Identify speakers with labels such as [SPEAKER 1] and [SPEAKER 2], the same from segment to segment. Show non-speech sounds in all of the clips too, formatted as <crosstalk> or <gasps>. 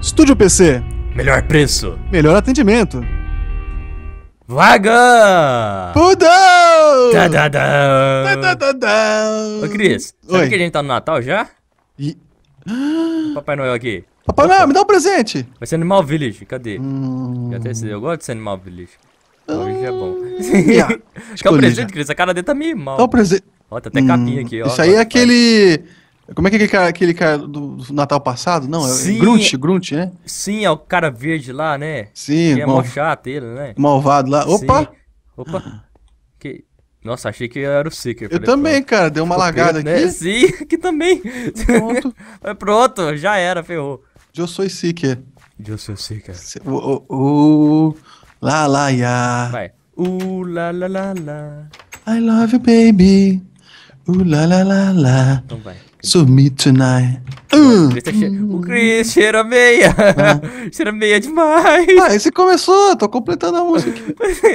[SPEAKER 1] Estúdio PC.
[SPEAKER 2] Melhor preço.
[SPEAKER 1] Melhor atendimento. Vaga! Pudão! da
[SPEAKER 2] Ô, Cris, sabe Oi. que a gente tá no Natal já? E... <gasps> Papai Noel aqui.
[SPEAKER 1] Papai Noel, me dá um presente!
[SPEAKER 2] Vai ser Animal Village, cadê? Hum... Já eu gosto ser Animal Village. Hoje é bom. Yeah, Acho <laughs> que é o presente, Cris. A cara dele tá meio mal. Dá um presente. Ó, tá até capinha hum, aqui, ó. Isso aí é
[SPEAKER 1] aquele. Como é que é aquele cara, aquele cara do, do Natal passado? Não, é Sim, é Grunt, Grunt, né?
[SPEAKER 2] Sim, é o cara verde lá, né?
[SPEAKER 1] Sim, que é mal...
[SPEAKER 2] chato ele, né?
[SPEAKER 1] Malvado lá. Opa! Sim.
[SPEAKER 2] Opa! Que... Nossa, achei que era o Seeker. Eu falei, também, pronto. cara, deu uma Ficou lagada perto, né? aqui. Né? Sim,
[SPEAKER 1] <laughs> que também. Pronto. <laughs> pronto, já era, ferrou. Eu sou Seeker. Eu sou Seeker. O, o, o, lá, lá, ya. Vai.
[SPEAKER 2] Uh, lá, lá, lá, lá.
[SPEAKER 1] I love you, baby. Uh, lá, lá, lá, lá. Então vai. Submit tonight. Hum.
[SPEAKER 2] É o Chris cheira meia. Ah. <laughs> cheira meia demais.
[SPEAKER 1] Ah, esse começou. Tô completando a música.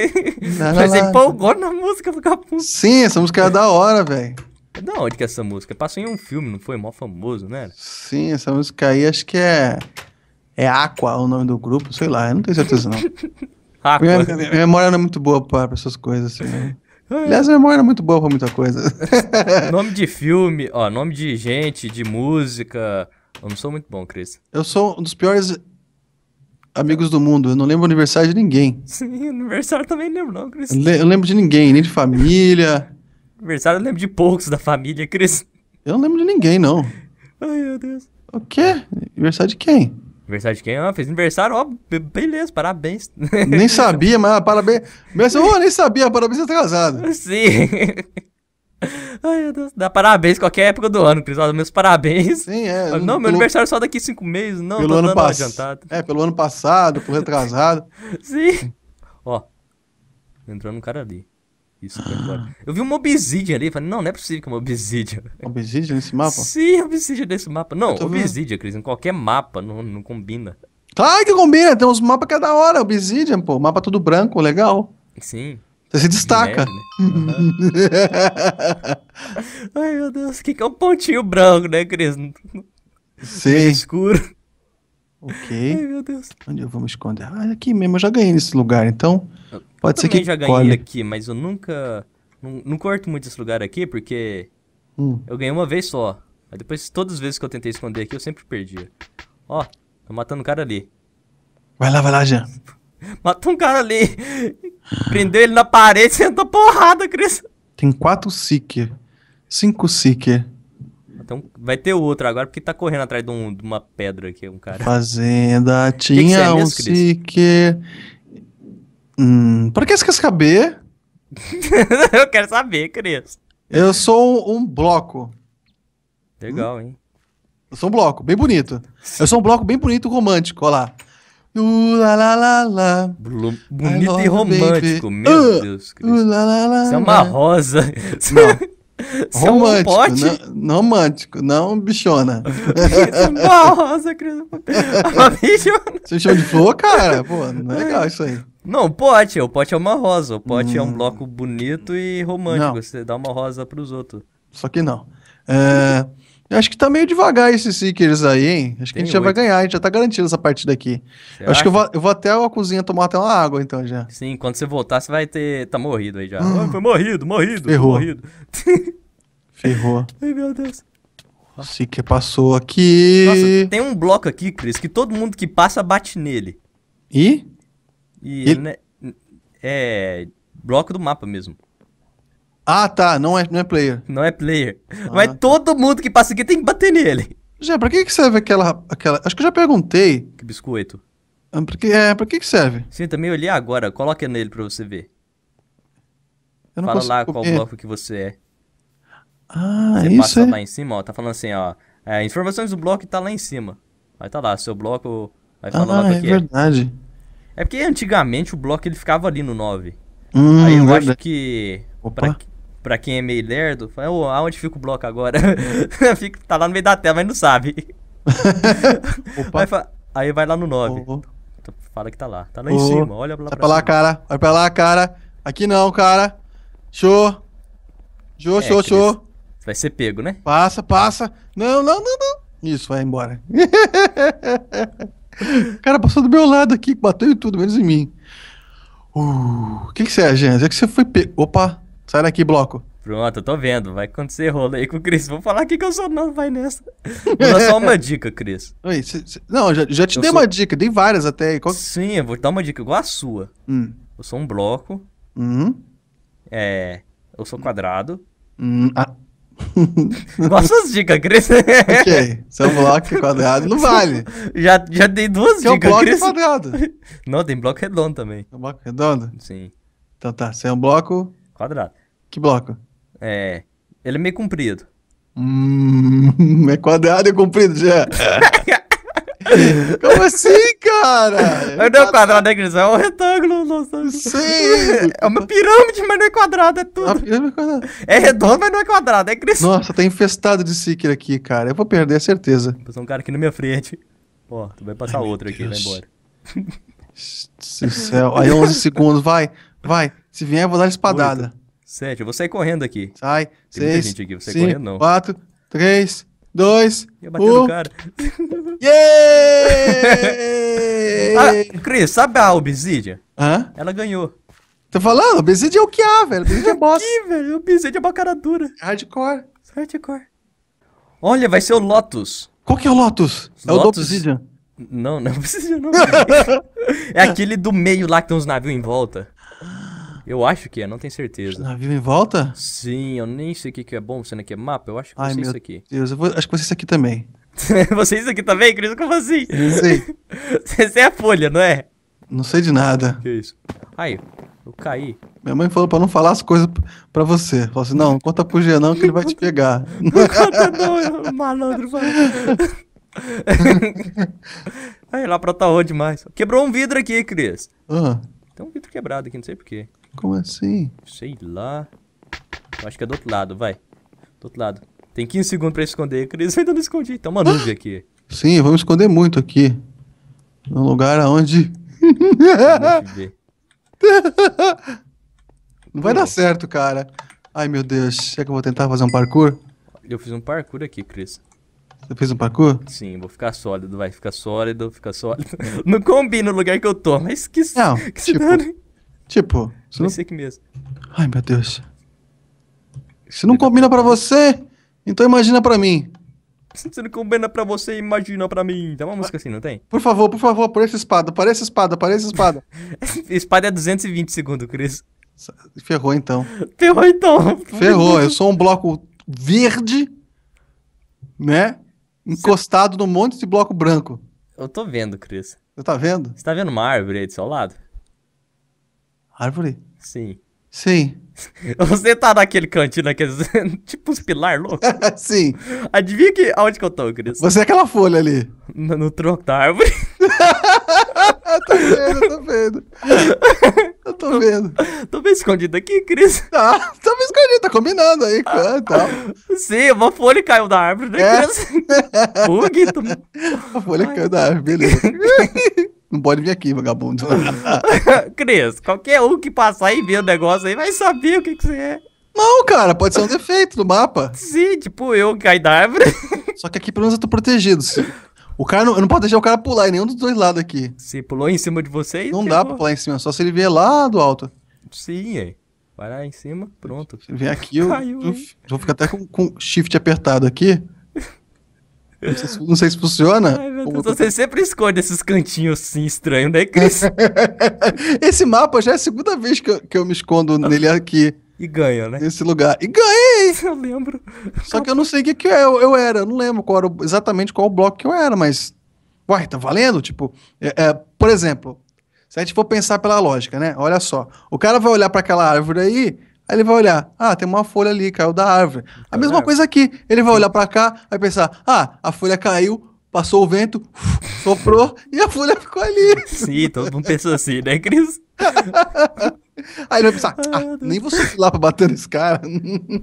[SPEAKER 1] <laughs> Mas empolgou na música do Capum. Sim, essa música é da hora, velho.
[SPEAKER 2] É da onde que é essa música? Passou em um filme, não foi? Mó famoso,
[SPEAKER 1] né? Sim, essa música aí acho que é. É Aqua o nome do grupo, sei lá, eu não tenho certeza não. <laughs> Aqua. Minha, minha memória não é muito boa pra essas coisas assim, né? Aliás, a memória é muito boa pra muita coisa.
[SPEAKER 2] <laughs> nome de filme, ó, nome de gente, de música. Eu não sou muito bom, Cris.
[SPEAKER 1] Eu sou um dos piores amigos do mundo. Eu não lembro aniversário de ninguém.
[SPEAKER 2] Sim, aniversário também não lembro, não, Cris. Eu, eu
[SPEAKER 1] lembro de ninguém, nem de família. <laughs> aniversário eu lembro de poucos
[SPEAKER 2] da família, Cris.
[SPEAKER 1] Eu não lembro de ninguém, não.
[SPEAKER 2] Ai, meu Deus.
[SPEAKER 1] O quê? Aniversário de quem?
[SPEAKER 2] Aniversário de quem? Ah, fez aniversário, ó, beleza,
[SPEAKER 1] parabéns. <laughs> Nem sabia, mas ah, parabéns. oh, nem sabia, parabéns, você tá casado. <laughs>
[SPEAKER 2] Sim. <laughs> Ai, meu Deus, dá parabéns qualquer época do ano, Cris. Meus parabéns. Sim, é. Não, meu aniversário é só daqui cinco meses, não. Pelo ano passado.
[SPEAKER 1] É, pelo ano passado, por retrasado.
[SPEAKER 2] Sim. Ó, entrou um cara ali. Isso é foi embora. Ah. Eu vi uma obsidian ali, falei, não, não é possível que é uma obsidian. Obsidian nesse mapa? Sim, obsidian nesse mapa. Não, obsidian, Cris, em qualquer mapa, não, não combina.
[SPEAKER 1] Claro que combina, tem uns mapas que é da hora, obsidian, pô, mapa tudo branco, legal. Sim. Você se destaca. Neve, né? uhum. <laughs>
[SPEAKER 2] Ai, meu Deus, o que, é um pontinho branco, né, Cris?
[SPEAKER 1] Sim. É escuro. Ok. Ai, meu Deus. Onde eu vou me esconder? Ah, é aqui mesmo, eu já ganhei nesse lugar, então... Ah. Pode eu ser que já ganhei colhe.
[SPEAKER 2] aqui, mas eu nunca. Não, não corto muito esse lugar aqui porque. Hum. Eu ganhei uma vez só. Mas depois, todas as vezes que eu tentei esconder aqui, eu sempre perdia. Ó, tô matando um cara ali.
[SPEAKER 1] Vai lá, vai lá, Jean.
[SPEAKER 2] <laughs> Matou um cara ali. Prendeu ele na parede, <laughs> sentou porrada, Cris.
[SPEAKER 1] Tem quatro seeker. Cinco seeker.
[SPEAKER 2] Então, vai ter outro agora, porque tá correndo atrás de, um, de uma pedra aqui, um cara.
[SPEAKER 1] Fazenda tinha que que é mesmo, um seeker Hum, pra que você quer saber?
[SPEAKER 2] <laughs> eu quero saber, Cris.
[SPEAKER 1] Eu sou um, bloco. Legal, hum? hein? Eu sou um bloco, bem bonito. Eu sou um bloco bem bonito, romântico, olha lá. Uh, lá, lá, lá, lá. Bonito e romântico, baby. meu uh, Deus. Cristo. Uh, lá, lá, lá, Isso é uma rosa. Não. <laughs> É romântico, não, romântico, não bichona. Nossa,
[SPEAKER 2] <laughs> Uma bichona. Você chama de flor, cara? Pô, não é legal isso aí. Não, pote. O pote é uma rosa. O pote hum. é um hum. bloco bonito e romântico. Não. Você dá uma rosa pros outros.
[SPEAKER 1] Só que não. É... Acho que tá meio devagar esses Seekers aí, hein? Acho que a gente 8. já vai ganhar, a gente já tá garantido essa partida aqui. Acho que eu vou, eu vou, até a cozinha tomar até uma água, então, já. Sim,
[SPEAKER 2] quando você voltar, você vai ter... Tá morrido aí já. Hum. foi morrido, morrido. Ferrou. Morrido. <laughs> Ferrou.
[SPEAKER 1] Ai, meu Deus. O Seeker passou
[SPEAKER 2] aqui. Nossa, tem um bloco aqui, Cris, que todo mundo que passa bate nele. E? E, e... Ele... Né, é... Bloco do mapa mesmo.
[SPEAKER 1] Ah, tá. Não é, não é player. Não é player. Ah, Mas tá. todo mundo que passa aqui tem que bater nele. Já, pra que, que serve aquela, aquela. Acho que eu já perguntei.
[SPEAKER 2] Que biscoito.
[SPEAKER 1] Ah, é, pra que, que serve?
[SPEAKER 2] Sim, também olhei agora. Coloca nele pra você ver.
[SPEAKER 1] Eu não Fala lá comer. qual bloco que você é. Ah, você é isso passa é? lá
[SPEAKER 2] em cima, ó. Tá falando assim, ó. É, informações do bloco tá lá em cima. Aí tá lá, seu bloco. ah, lá é
[SPEAKER 1] verdade.
[SPEAKER 2] É. é porque antigamente o bloco ele ficava ali no 9. Hum, aí eu verdade. acho que. Opa. Pra, pra quem é meio lerdo, fala, oh, aonde fica o bloco agora? É. <laughs> fica, tá lá no meio da tela, mas não sabe. <laughs> aí, fala, aí, vai lá no 9. Oh. Então, fala que tá lá. Tá lá oh. em cima, olha lá pra, pra lá, cima.
[SPEAKER 1] cara. Olha pra lá, cara. Aqui não, cara. Show. Show, é, show, show. Vai ser pego, né? Passa, passa. Não, não, não, não. Isso, vai embora. <laughs> cara passou do meu lado aqui, bateu em tudo, menos em mim. Uh, o uh, que, que você é, gente? É que você foi pego. Opa! Sai daqui, bloco.
[SPEAKER 2] Pronto, eu tô vendo. Vai acontecer rolo aí com o Cris. Vou
[SPEAKER 1] falar aqui que eu sou não, vai nessa. Vou dar só uma dica, Cris. <laughs> Não, já, já te eu dei sou... uma dica, dei várias até. Qual... Sim, eu vou te dar
[SPEAKER 2] uma dica igual a sua. Hum. Eu sou um bloco. Uhum. É. Eu sou quadrado.
[SPEAKER 1] Hum, ah. Nossas <laughs> dicas, Cris. <laughs> ok, seu é bloco quadrado não vale. Já, já dei duas dicas é dicas, bloco Cris. bloco quadrado. Não, tem bloco redondo também. É bloco redondo? Sim. Então tá, você é um bloco... Quadrado. Que bloco?
[SPEAKER 2] É. Ele é meio comprido.
[SPEAKER 1] Hum, <laughs> é quadrado e comprido já. <laughs> Como assim, cara? É não é quadrado, né, grisão, É um retângulo, nossa. Sim. É uma pirâmide, mas não é quadrado, é tudo. É, é redondo, mas não é quadrado, é grisão. Nossa, tá infestado de Seeker aqui, cara. Eu vou perder, a certeza. Passou um cara aqui na minha frente. Ó, tu
[SPEAKER 2] vai passar Ai, outro aqui, vai embora.
[SPEAKER 1] Céu. Aí 11 segundos, vai, vai. Se vier, eu vou dar espadada.
[SPEAKER 2] Sete. Eu vou sair
[SPEAKER 1] correndo aqui. Sai. Tem seis, muita gente aqui. cinco, correndo, não. Quatro, três, dois, Ia bater um. no cara. <laughs> Yeah! ah, Cris, sabe a
[SPEAKER 2] Obsidian? Hã?
[SPEAKER 1] Ela ganhou. Tô falando, Obsidian é o que há, velho. Obsidian é, <laughs> é boss. Ih, velho.
[SPEAKER 2] Obsidian é uma cara dura. Hardcore. Hardcore. Olha, vai ser o Lotus.
[SPEAKER 1] Qual que é o Lotus? Lotus... É o do Obsidian.
[SPEAKER 2] Não, não é Obsidian, não. <laughs> é aquele do meio lá que tem uns navios em volta. Eu acho que é, não tenho certeza. Navio em volta? Sim, eu nem sei o que, que é bom, sendo que é mapa, eu acho que Ai, é isso aqui.
[SPEAKER 1] Deus, eu vou, acho que vocês é aqui também. <laughs>
[SPEAKER 2] vocês é aqui também, Cris? Como assim? Eu sei. <laughs> Você é a folha, não é?
[SPEAKER 1] Não sei de nada. Que isso?
[SPEAKER 2] Aí, eu caí.
[SPEAKER 1] Minha mãe falou pra não falar as coisas pra você. Falou assim, não, conta pro Genão não que ele vai te pegar. <laughs> Não conta
[SPEAKER 2] não, malandro.
[SPEAKER 1] Aí lá pra tá demais. Quebrou um vidro aqui, Cris. Uhum.
[SPEAKER 2] Tem um vidro quebrado aqui, não sei porquê.
[SPEAKER 1] Como assim?
[SPEAKER 2] Sei lá. Eu acho que é do outro lado, vai. Do outro lado. Tem 15 segundos pra esconder. Cris, eu ainda não escondi. Tem uma ah!
[SPEAKER 1] nuvem aqui. Sim, vamos esconder muito aqui. No lugar aonde. <laughs> não vai dar certo, cara. Ai, meu Deus. Será que eu vou tentar fazer um parkour?
[SPEAKER 2] Eu fiz um parkour aqui, Cris.
[SPEAKER 1] Você fez um parkour?
[SPEAKER 2] Sim, vou ficar sólido, vai. ficar sólido, Ficar sólido. <laughs>
[SPEAKER 1] não combina o lugar que eu tô, mas que... Não, que tipo... Tipo, você não... ser mesmo. Ai, meu Deus. Se não combina pra você, então imagina pra mim.
[SPEAKER 2] Se <laughs> não combina pra você, imagina pra mim. Tem uma música assim, não tem?
[SPEAKER 1] Por favor, por favor, apareça espada, essa espada, essa espada. <laughs> espada é
[SPEAKER 2] 220
[SPEAKER 1] segundos, Cris. Ferrou então. Ferrou então. Ferrou. Eu sou um bloco verde, né? Encostado Cê... num monte de bloco branco.
[SPEAKER 2] Eu tô vendo, Cris. Você tá vendo? Você tá vendo uma árvore aí do seu lado?
[SPEAKER 1] Árvore? Sim. Sim. <laughs> Você
[SPEAKER 2] tá naquele cantinho, naqueles, <laughs> tipo uns pilar louco? <laughs> Sim. Adivinha que, aonde que eu tô, Cris? Você é aquela
[SPEAKER 1] folha ali. No, no tronco da árvore. tô tá vendo, tô tá vendo. Eu tô vendo. Tô bem escondido aqui, Cris. Tá, tô bem escondido, tá combinando aí. tá. Sim, uma folha caiu da árvore, né, é. Cris? É. Bug. Uma folha Ai. caiu da árvore, beleza. Não pode vir aqui, vagabundo. <laughs> Cris, qualquer um que passar e ver o negócio aí vai saber o que, que você é. Não, cara, pode ser um defeito do mapa. Sim, tipo eu que cai da árvore. <laughs> Só que aqui pelo menos eu tô protegido. O cara não, eu não posso deixar o cara pular em nenhum dos dois lados aqui. Se pulou em cima de vocês? Não dá pra pular em cima, só se ele vier lá do alto.
[SPEAKER 2] Sim, aí. É. Vai lá em cima, pronto. Se vem aqui, eu, Caiu, eu, eu,
[SPEAKER 1] vou ficar até com, com shift apertado aqui. Não sei, se, não sei se funciona. Ai, Deus, você
[SPEAKER 2] sempre esconde esses cantinhos assim estranhos, né, Cris?
[SPEAKER 1] <laughs> Esse mapa já é a segunda vez que eu, que eu me escondo nele aqui. E ganha, né? Nesse lugar. E ganhei! <laughs> Eu lembro. Só que eu não sei o que, que eu, eu era. Eu não lembro qual era, exatamente qual bloco que eu era, mas. Uai, tá valendo? Tipo, é, é, por exemplo, se a gente for pensar pela lógica, né? Olha só. O cara vai olhar para aquela árvore aí, Aí ele vai olhar, ah, tem uma folha ali, caiu da árvore. A tá mesma coisa aqui. Ele vai olhar para cá, vai pensar, ah, a folha caiu, passou o vento, <laughs> soprou e a folha ficou ali. Sim,
[SPEAKER 2] todo mundo pensou assim, né,
[SPEAKER 1] Cris? <laughs> Aí ele vai pensar, ah, nem vou subir lá pra bater nesse cara.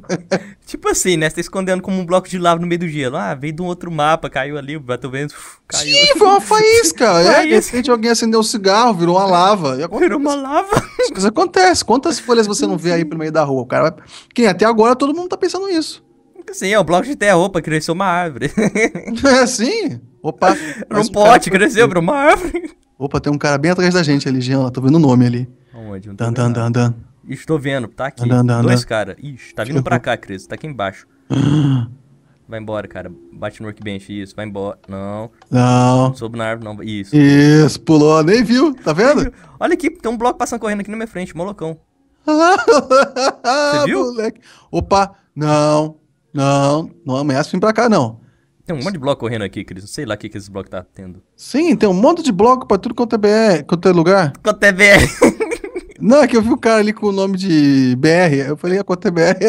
[SPEAKER 2] <laughs> tipo assim, né? Você tá escondendo como um bloco de lava no meio do gelo. Ah, veio de um outro mapa, caiu ali, bateu vento, caiu.
[SPEAKER 1] Sim, foi uma faísca. <laughs> é, de repente alguém acendeu um cigarro, virou uma lava. Virou uma lava. Isso, isso acontece. Quantas folhas você não vê aí pelo meio da rua? O cara vai... Quem até agora todo mundo tá pensando nisso.
[SPEAKER 2] Sim, é um bloco de terra, opa, cresceu uma árvore. <laughs>
[SPEAKER 1] é, sim.
[SPEAKER 2] Opa. Um pote, cresceu
[SPEAKER 1] virou uma árvore. Opa, tem um cara bem atrás da gente ali, Jean. Tô vendo o nome ali. Aonde? Não dan, dan, dan, dan. Estou vendo, tá aqui. Dan, dan, Dois caras. Ixi,
[SPEAKER 2] tá vindo pra cá, Cris. Tá aqui embaixo. <gasps> Vai embora, cara. Bate no workbench, isso. Vai embora. Não.
[SPEAKER 1] Não. Sob na árvore, não. Isso. Isso, pulou. Nem viu, tá vendo?
[SPEAKER 2] Olha aqui, tem um bloco passando correndo aqui na minha frente, molocão.
[SPEAKER 1] <laughs> Você viu? Moleque. Opa, não, não, não ameaça vir pra cá, não.
[SPEAKER 2] Tem um monte de bloco correndo aqui, Cris. Não sei lá o que, que esse bloco tá tendo.
[SPEAKER 1] Sim, tem um monte de bloco pra tudo quanto é BR, quanto é lugar. Quanto é BR. Não, é que eu vi o um cara ali com o nome de BR. Eu falei, é a conta é BR. <laughs>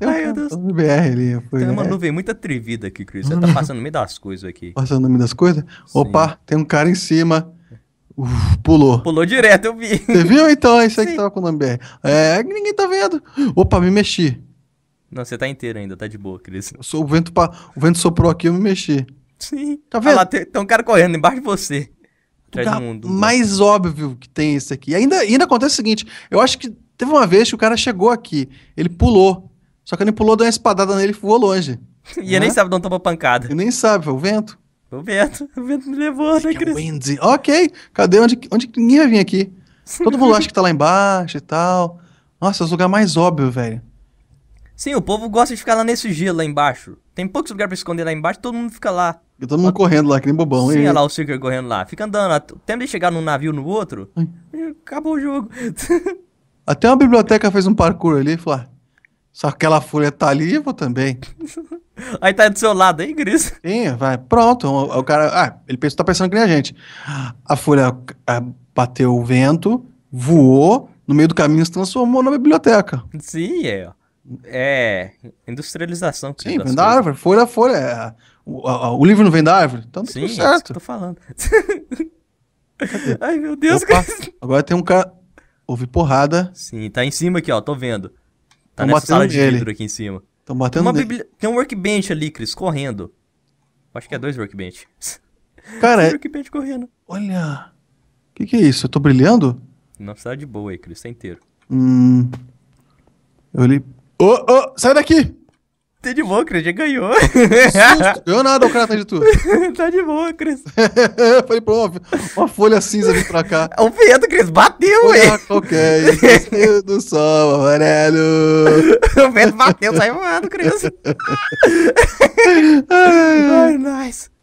[SPEAKER 1] Ai, meu Deus. BR ali. Falei, tem uma é. nuvem
[SPEAKER 2] muito atrevida aqui, Cris. Você tá uhum. passando no meio das coisas aqui. Passando
[SPEAKER 1] no meio das coisas? Opa, tem um cara em cima. Uf, pulou.
[SPEAKER 2] Pulou direto, eu vi.
[SPEAKER 1] Você viu então? Isso aí que tava com o nome BR. É, ninguém tá vendo. Opa, me mexi.
[SPEAKER 2] Não, você tá inteiro ainda, tá de boa, Cris.
[SPEAKER 1] sou, o, vento pa... o vento soprou aqui, eu me mexi. Sim. Tá vendo? Ah, lá, tem, tem um cara correndo embaixo de você lugar mundo, mais óbvio que tem esse aqui. E ainda, ainda acontece o seguinte: eu acho que teve uma vez que o cara chegou aqui, ele pulou. Só que ele pulou, deu uma espadada nele e voou longe.
[SPEAKER 2] <laughs> e né? ele nem né? sabe
[SPEAKER 1] de onde tomou pancada. Ele nem sabe, foi o vento. Foi o vento, <laughs> o vento me levou, né, Cris? Ok, cadê? Onde, onde ninguém vai vir aqui? Todo mundo acha que tá lá embaixo e tal. Nossa, é o lugar mais óbvio, velho.
[SPEAKER 2] Sim, o povo gosta de ficar lá nesse gelo lá embaixo. Tem poucos lugares para esconder lá embaixo, todo mundo fica
[SPEAKER 1] lá. E todo mundo correndo lá, que nem bobão, hein? Sim, olha lá
[SPEAKER 2] o Seeker correndo lá. Fica andando, tempo de chegar num navio no
[SPEAKER 1] outro, Ai.
[SPEAKER 2] acabou o jogo. <laughs>
[SPEAKER 1] Até uma biblioteca fez um parkour ali e falou: ah, se aquela folha tá ali, eu vou também. aí tá do seu lado, aí Gris? Sim, vai. Pronto. O, o cara. Ah, ele pensa, tá pensando que nem a gente. A folha ah, bateu o vento, voou, no meio do caminho se transformou na biblioteca.
[SPEAKER 2] Sim, é, ó. É, industrialização. Que Sim, vem da coisas. árvore,
[SPEAKER 1] folha a folha. É, o, o, livro não vem da árvore? Então tá Sim, tudo certo. É tô falando.
[SPEAKER 2] <laughs> Ai, meu
[SPEAKER 1] Deus. Opa, agora tem um cara... Houve porrada. Sim,
[SPEAKER 2] tá em cima aqui, ó, tô vendo.
[SPEAKER 1] Tá Tão nessa sala de vidro aqui em cima. Tão batendo tem, bibli... tem
[SPEAKER 2] um workbench ali, Cris, correndo. Acho que é dois workbench. <laughs>
[SPEAKER 1] Cara, é... workbench correndo. Olha, o que, que é isso? Eu tô brilhando?
[SPEAKER 2] Não, você tá de boa aí, Cris, tá inteiro.
[SPEAKER 1] Hum... Eu olhei Ô, oh, ô, oh, sai daqui! Tá de boa,
[SPEAKER 2] Cris, já ganhou.
[SPEAKER 1] Susto, ganhou nada o cara atrás de tudo.
[SPEAKER 2] <laughs> tá de boa, Cris.
[SPEAKER 1] <laughs> Falei, pô, uma, uma, folha cinza vem pra cá. É o vento, Cris, bateu, velho. Ok, <laughs> do sol, amarelo. o vento bateu, saiu voando, Cris. Ai,
[SPEAKER 2] nice.